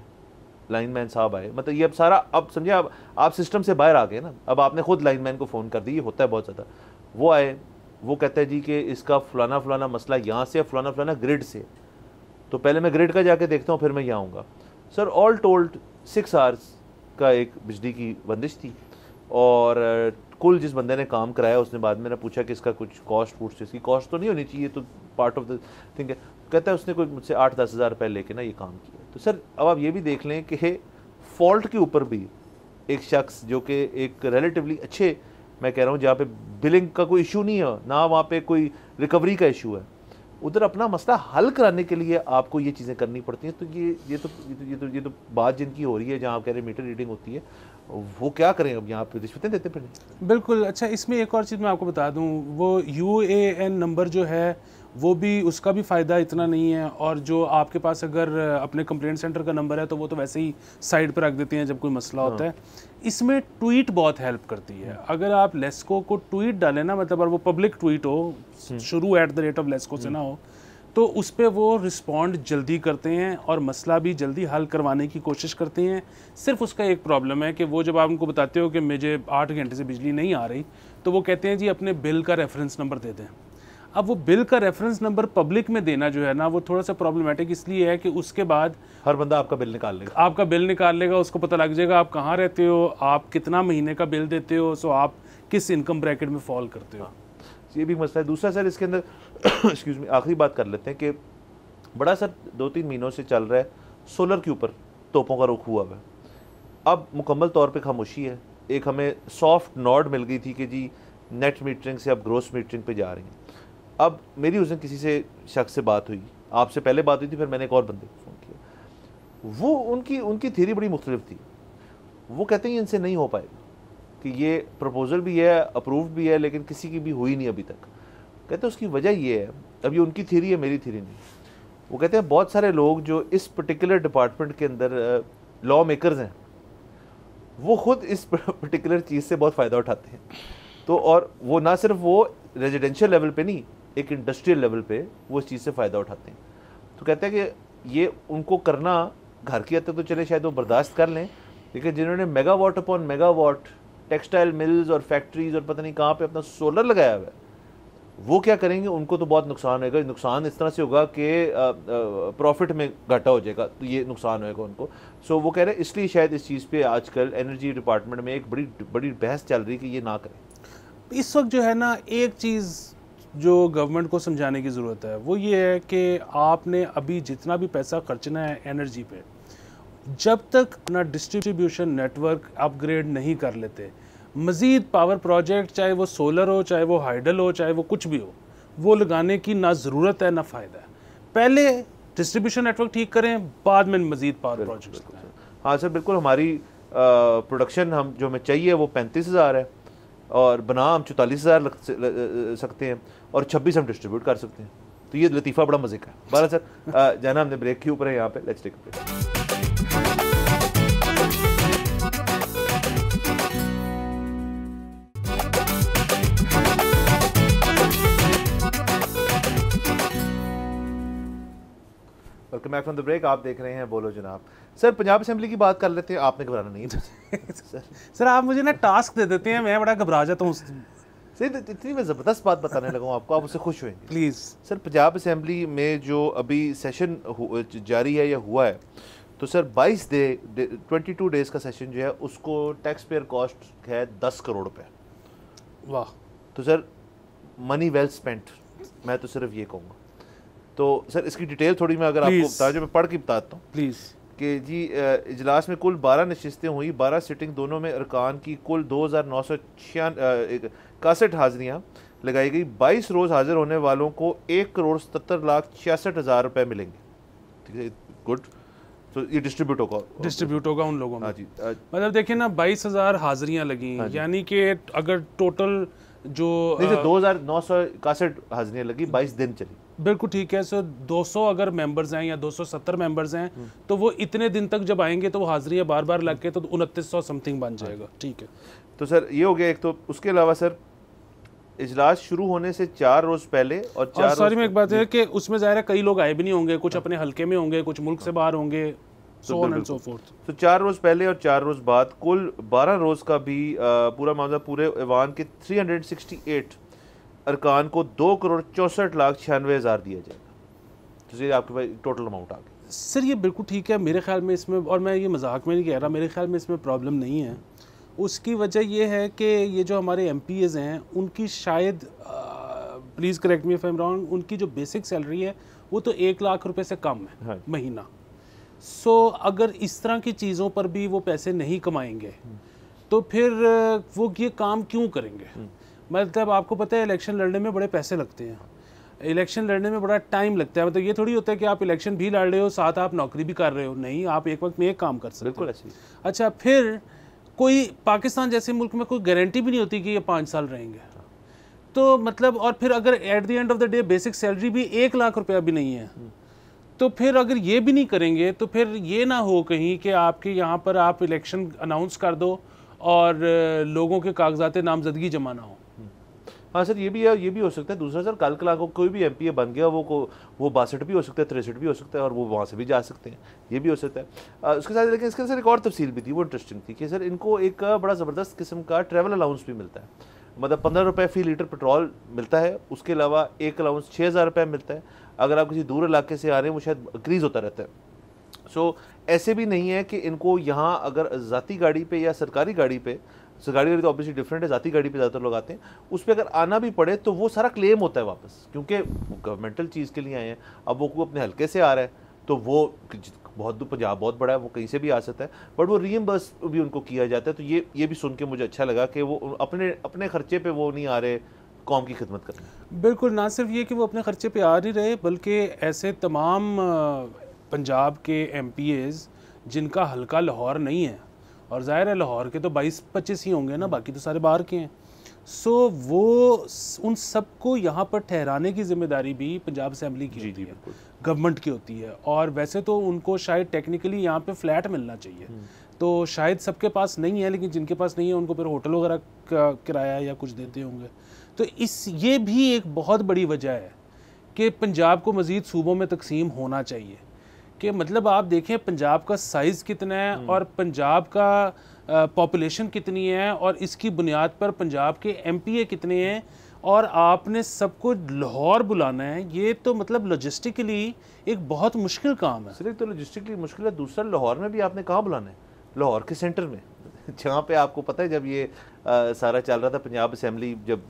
लाइन मैन साहब आए मतलब ये अब सारा अब समझे अब आप सिस्टम से बाहर आ गए ना अब आपने खुद लाइन मैन को फ़ोन कर दी ये होता है बहुत ज़्यादा वो आए वो कहते हैं जी कि इसका फलाना फलाना मसला यहाँ से फलाना फलाना ग्रिड से तो पहले मैं ग्रिड का जाके देखता हूँ फिर मैं यहाँ आऊँगा sir all told six hours का एक बिजली की बंदिश थी और कुल जिस बंदे ने काम कराया उसने बाद में ना पूछा कि इसका कुछ कॉस्ट वूस्ट इसकी कॉस्ट तो नहीं होनी चाहिए तो पार्ट ऑफ द थिंग है कहता है उसने कोई मुझसे आठ दस हज़ार रुपये लेके ना ये काम किया तो सर अब आप ये भी देख लें कि फॉल्ट के ऊपर भी एक शख्स जो कि एक रिलेटिवली अच्छे मैं कह रहा हूँ जहाँ पे बिलिंग का कोई इशू नहीं है ना वहाँ पे कोई रिकवरी का इशू है उधर अपना मसला हल कराने के लिए आपको ये चीज़ें करनी पड़ती हैं तो ये ये तो ये तो ये तो, ये तो बात जिनकी हो रही है जहाँ आप कह रहे हैं मीटर रीडिंग होती है वो क्या करें अब यहाँ पे रिश्वतें देते फिर
बिल्कुल अच्छा इसमें एक और चीज़ मैं आपको बता दूँ वो यू ए एन नंबर जो है वो भी उसका भी फ़ायदा इतना नहीं है और जो आपके पास अगर अपने कंप्लेंट सेंटर का नंबर है तो वो तो वैसे ही साइड पर रख देते हैं जब कोई मसला हाँ। होता है इसमें ट्वीट बहुत हेल्प करती है हम्म। अगर आप लेस्को को ट्वीट डालें ना मतलब अगर वो पब्लिक ट्वीट हो हम्म। शुरू at the rate of LESCO से ना हम्म। हो तो उस पर वो रिस्पॉन्ड जल्दी करते हैं और मसला भी जल्दी हल करवाने की कोशिश करते हैं सिर्फ उसका एक प्रॉब्लम है कि वो जब आप उनको बताते हो कि मुझे आठ घंटे से बिजली नहीं आ रही तो वो कहते हैं जी अपने बिल का रेफरेंस नंबर दे दें अब वो बिल का रेफरेंस नंबर पब्लिक में देना जो है ना वो थोड़ा सा प्रॉब्लमेटिक इसलिए है कि उसके बाद हर बंदा आपका बिल निकाल लेगा आपका बिल निकाल लेगा उसको पता लग जाएगा आप कहाँ रहते हो आप कितना महीने का बिल देते हो सो आप किस इनकम ब्रैकेट में फॉल करते हो हाँ, ये
भी मसला है दूसरा सर इसके अंदर एक्सक्यूज में आखिरी बात कर लेते हैं कि बड़ा सर दो तीन महीनों से चल रहा है सोलर के ऊपर तोपों का रुख हुआ है अब मुकम्मल तौर पर खामोशी है एक हमें सॉफ्ट नॉड मिल गई थी कि जी नेट मीटरिंग से अब ग्रोस मीटरिंग पे जा रही हैं अब मेरी उस दिन किसी से शख्स से बात हुई आपसे पहले बात हुई थी फिर मैंने एक और बंदे को फ़ोन किया वो उनकी उनकी थीरी बड़ी मुख्तलिफ थी वो कहते हैं इनसे नहीं हो पाएगा कि ये प्रपोज़ल भी है अप्रूव भी है लेकिन किसी की भी हुई नहीं अभी तक कहते हैं उसकी वजह ये है अब ये उनकी थीरी है मेरी थीरी नहीं वो कहते हैं बहुत सारे लोग जो इस पर्टिकुलर डिपार्टमेंट के अंदर लॉ मेकर्स हैं वो खुद इस पर्टिकुलर चीज़ से बहुत फ़ायदा उठाते हैं तो और वो ना सिर्फ वो रेजिडेंशियल लेवल पे नहीं एक इंडस्ट्रियल लेवल पे वो इस चीज़ से फ़ायदा उठाते हैं तो कहते हैं कि ये उनको करना घर की हद तक तो चले शायद वो बर्दाश्त कर लें लेकिन जिन्होंने mega watt upon mega watt textile mills और फैक्ट्रीज और पता नहीं कहाँ पे अपना सोलर लगाया हुआ है वो क्या करेंगे उनको तो बहुत नुकसान होगा नुकसान इस तरह से होगा कि प्रॉफिट में घाटा हो जाएगा तो ये नुकसान होएगा उनको सो वो कह रहे हैं इसलिए शायद इस चीज़ पे आजकल एनर्जी डिपार्टमेंट में एक बड़ी बड़ी बहस चल रही कि ये ना करें
इस वक्त जो है ना एक चीज़ जो गवर्नमेंट को समझाने की ज़रूरत है वो ये है कि आपने अभी जितना भी पैसा खर्चना है एनर्जी पे जब तक अपना डिस्ट्रीब्यूशन नेटवर्क अपग्रेड नहीं कर लेते मज़ीद पावर प्रोजेक्ट चाहे वो सोलर हो चाहे वो हाइडल हो चाहे वो कुछ भी हो वो लगाने की ना ज़रूरत है ना फ़ायदा है पहले डिस्ट्रीब्यूशन नेटवर्क
ठीक करें बाद में मज़ीद पावर प्रोजेक्ट हाँ सर बिल्कुल हमारी प्रोडक्शन हम जो हमें चाहिए वो पैंतीस हज़ार है और बना हम चौतालीस हज़ार लग सकते हैं और छब्बीस हम डिस्ट्रीब्यूट कर सकते हैं तो ये लतीफ़ा बड़ा मजे का है बारह सर जाना हमने ब्रेक के ऊपर है यहाँ पे लेट्स टेक ब्रेक ब्रेक आप देख रहे हैं बोलो जनाब सर पंजाब असेंबली की बात कर लेते हैं आपने घबराना नहीं सर सर आप मुझे ना टास्क दे देते हैं मैं बड़ा घबरा जाता हूँ सर तो इतनी मैं ज़बरदस्त बात बताने लगा हूँ आपको आप उससे खुश होंगे प्लीज़ सर पंजाब असम्बली में जो अभी सेशन जारी है या हुआ है तो sir 22 day twenty two days का सेशन जो है उसको टैक्स पेयर कॉस्ट है दस करोड़ रुपये वाह तो सर मनी वेल स्पेंट मैं तो सिर्फ ये कहूँगा तो सर इसकी डिटेल थोड़ी मैं अगर आपको बता जो मैं पढ़ के बताता हूँ प्लीज़ कि जी इजलास में कुल 12 नशस्तें हुई 12 सिटिंग दोनों में अरकान की कुल दो हज़ार नौ सौ इक्यासठ हाजिरियाँ लगाई गई बाईस रोज़ हाजिर होने वालों को एक करोड़ सतर लाख छियासठ हज़ार रुपये मिलेंगे ठीक है गुड तो ये डिस्ट्रीब्यूट होगा डिस्ट्रीब्यूट होगा उन लोगों में हाँ जी
मतलब देखिए ना बाईस हज़ार हाजिरियाँ लगी हाँ यानी कि अगर टोटल जो दो हज़ार नौ सौ
इकसठ हाजिरियाँ लगी बाईस दिन चली
बिल्कुल ठीक है सर 200 अगर मेंबर्स हैं या 270 मेंबर्स हैं तो वो इतने दिन तक जब आएंगे तो वो हाजिरियाँ बार बार लग के तो उनतीस सौ समथिंग बन
जाएगा हाँ। ठीक है तो सर ये हो गया एक तो उसके अलावा सर इजलास शुरू होने से चार रोज पहले और चार सॉरी हाँ, में एक
बात है कि उसमें ज़ाहिर है कई लोग आए भी नहीं होंगे कुछ हाँ। अपने हल्के में होंगे कुछ मुल्क से बाहर होंगे
तो, तो चार रोज पहले और चार रोज बाद कुल बारह रोज का भी पूरा मामला पूरे ईवान के 368 अरकान को दो करोड़ चौंसठ लाख छियानवे हज़ार दिया जाएगा तो ये आपके पास टोटल अमाउंट आ गया
सर ये बिल्कुल ठीक है मेरे ख्याल में इसमें और मैं ये मजाक में नहीं कह रहा मेरे ख्याल में इसमें प्रॉब्लम नहीं है उसकी वजह यह है कि ये जो हमारे एम हैं उनकी शायद please correct me if I am wrong उनकी जो बेसिक सैलरी है वो तो एक लाख रुपए से कम है हाँ। महीना सो so, अगर इस तरह की चीज़ों पर भी वो पैसे नहीं कमाएंगे हम्म। तो फिर वो ये काम क्यों करेंगे हम्म। मतलब आपको पता है इलेक्शन लड़ने में बड़े पैसे लगते हैं इलेक्शन लड़ने में बड़ा टाइम लगता है मतलब ये थोड़ी होता है कि आप इलेक्शन भी लड़ रहे हो साथ आप नौकरी भी कर रहे हो नहीं आप एक वक्त में एक काम कर सकते बिल्कुल अच्छी अच्छा फिर कोई पाकिस्तान जैसे मुल्क में कोई गारंटी भी नहीं होती कि ये पाँच साल रहेंगे तो मतलब और फिर अगर at the end of the day basic salary भी एक लाख रुपया भी नहीं है तो फिर अगर ये भी नहीं करेंगे तो फिर ये ना हो कहीं कि आपके यहाँ पर आप इलेक्शन अनाउंस कर दो
और लोगों के कागजात नामजदगी जमा ना हो हाँ सर ये भी है ये भी हो सकता है दूसरा सर काल कला को कोई भी एम बन गया वो को वो बासठ भी हो सकता है तिरसठ भी हो सकता है और वो वहाँ से भी जा सकते हैं ये भी हो सकता है आ, उसके साथ लेकिन इसके सर एक और तफसील भी थी वो इंटरेस्टिंग थी कि सर इनको एक बड़ा ज़बरदस्त किस्म का ट्रैवल अलाउंस भी मिलता है मतलब पंद्रह रुपये फी लीटर पेट्रोल मिलता है उसके अलावा एक अलाउंस छः हज़ार रुपये मिलता है अगर आप किसी दूर इलाके से आ रहे हैं वो शायद इंक्रीज़ होता रहता है सो so, ऐसे भी नहीं है कि इनको यहाँ अगर ज़ाती गाड़ी पे या सरकारी गाड़ी पे सर गाड़ी तो ऑब्वियसली डिफरेंट है जाती गाड़ी पे ज़्यादातर लोग आते हैं उस पर अगर आना भी पड़े तो वो सारा क्लेम होता है वापस क्योंकि गवर्नमेंटल चीज़ के लिए आए हैं अब वो अपने हल्के से आ रहा है तो वो बहुत पंजाब बहुत बड़ा है वो कहीं से भी आ सकता है बट वो रीएम्बर्स भी उनको किया जाता है तो ये ये भी सुन के मुझे अच्छा लगा कि वो अपने अपने खर्चे पे वो नहीं आ रहे कौम की खिदमत रहे
बिल्कुल ना सिर्फ ये कि वो अपने खर्चे पे आ नहीं रहे बल्कि ऐसे तमाम पंजाब के एम जिनका हल्का लाहौर नहीं है और ज़ाहिर है लाहौर के तो बाईस पच्चीस ही होंगे ना बाकी तो सारे बाहर के हैं सो so, वो उन सबको यहाँ पर ठहराने की जिम्मेदारी भी पंजाब असम्बली की होती है गवर्नमेंट की होती है और वैसे तो उनको शायद टेक्निकली यहाँ पे फ्लैट मिलना चाहिए हम्म। तो शायद सबके पास नहीं है लेकिन जिनके पास नहीं है उनको फिर होटल वगैरह का किराया या कुछ देते होंगे तो इस ये भी एक बहुत बड़ी वजह है कि पंजाब को मज़ीद सूबों में तकसीम होना चाहिए कि मतलब आप देखें पंजाब का साइज़ कितना है हम्म। और पंजाब का पॉपुलेशन कितनी है और इसकी बुनियाद पर पंजाब के एमपीए कितने हैं और आपने सबको लाहौर बुलाना है ये तो मतलब लॉजिस्टिकली एक बहुत मुश्किल काम है सिर्फ
तो लॉजिस्टिकली मुश्किल है दूसरा लाहौर में भी आपने कहाँ बुलाना है लाहौर के सेंटर में जहाँ पे आपको पता है जब ये आ, सारा चल रहा था पंजाब असम्बली जब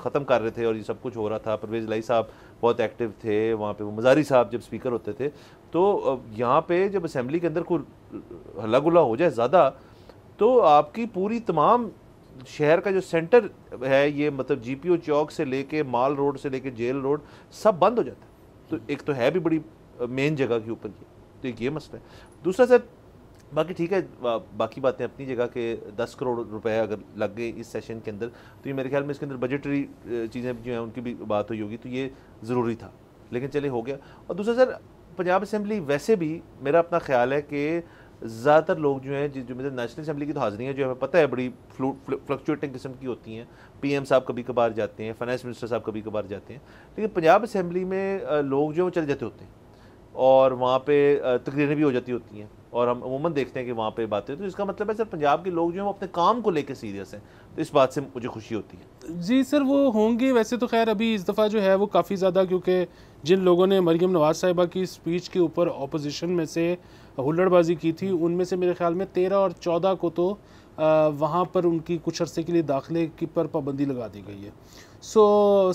ख़त्म कर रहे थे और ये सब कुछ हो रहा था परवेज़ लाई साहब बहुत एक्टिव थे वहाँ पे वो मजारी साहब जब स्पीकर होते थे तो यहाँ पे जब असेंबली के अंदर कोई हल्ला गुला हो जाए ज़्यादा तो आपकी पूरी तमाम शहर का जो सेंटर है ये मतलब जीपीओ चौक से लेके माल रोड से लेके जेल रोड सब बंद हो जाता है तो एक तो है भी बड़ी मेन जगह के ऊपर ये तो एक ये मसला है दूसरा सर बाकी ठीक है बाकी बातें अपनी जगह के दस करोड़ रुपए अगर लग गए इस सेशन के अंदर तो ये मेरे ख्याल में इसके अंदर बजटरी चीज़ें जो हैं उनकी भी बात हुई होगी तो ये ज़रूरी था लेकिन चले हो गया और दूसरा सर पंजाब असम्बली वैसे भी मेरा अपना ख्याल है कि ज़्यादातर लोग जो हैं जो मतलब नेशनल असम्बली की तो हाजिरियाँ जो हमें पता है बड़ी फ्लक्चुएटिंग किस्म की होती हैं पीएम साहब कभी कभार जाते हैं फाइनेंस मिनिस्टर साहब कभी कभार जाते हैं लेकिन पंजाब असम्बली में लोग जो हैं चले जाते होते हैं और वहाँ पे तकरीरें भी हो जाती होती हैं और हम अमूमन देखते हैं कि वहाँ पे बातें तो इसका मतलब है सर पंजाब के लोग जो हैं वो अपने काम को लेकर सीरियस हैं तो इस बात से मुझे खुशी होती है जी सर वो होंगे वैसे तो खैर अभी
इस दफ़ा जो है वो काफ़ी ज़्यादा क्योंकि जिन लोगों ने मरीम नवाज साहिबा की स्पीच के ऊपर अपोजिशन में से हुल्लड़बाजी की थी उनमें से मेरे ख्याल में तेरह और चौदह को तो वहाँ पर उनकी कुछ अरसे के लिए दाखिले की पर पाबंदी लगा दी गई है सो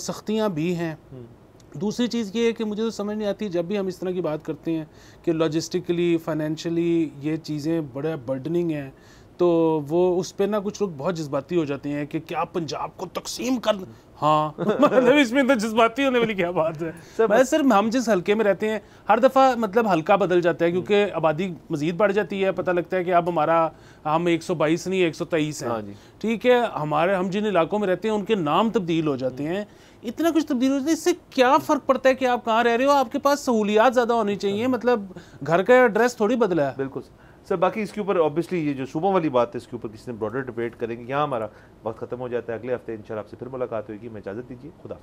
सख्तियाँ भी हैं हम्म। दूसरी चीज़ ये है कि मुझे तो समझ नहीं आती जब भी हम इस तरह की बात करते हैं कि लॉजिस्टिकली फाइनेंशली ये चीज़ें बड़े बर्डनिंग हैं तो वो उस पर ना कुछ लोग बहुत जज्बाती हो जाते हैं कि क्या पंजाब को तकसीम कर हाँ मतलब इसमें तो जज्बाती होने वाली क्या बात है सर मैं सर हम जिस हल्के में रहते हैं हर दफ़ा मतलब हल्का बदल जाता है क्योंकि आबादी मजीद बढ़ जाती है पता लगता है कि अब हमारा हम 122 नहीं 123 हैं हाँ ठीक है हमारे हम जिन इलाकों में रहते हैं उनके नाम तब्दील हो जाते हैं इतना कुछ तब्दील हो जाता है इससे क्या फ़र्क पड़ता है कि आप कहाँ रह रहे हो आपके पास सहूलियात ज़्यादा होनी चाहिए मतलब
घर का एड्रेस थोड़ी बदला है बिल्कुल सर बाकी इसके ऊपर ऑब्वियसली ये जो सुबह वाली बात है इसके ऊपर किसी ने ब्रॉडर डिबेट करेंगे यहाँ हमारा वक्त खत्म हो जाता है अगले हफ्ते इन आपसे फिर मुलाकात होगी मैं इजाज़त दीजिए खुदा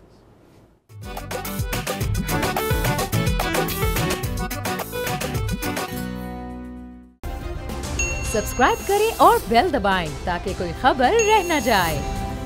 सब्सक्राइब करें और बेल दबाएं ताकि कोई खबर रह न जाए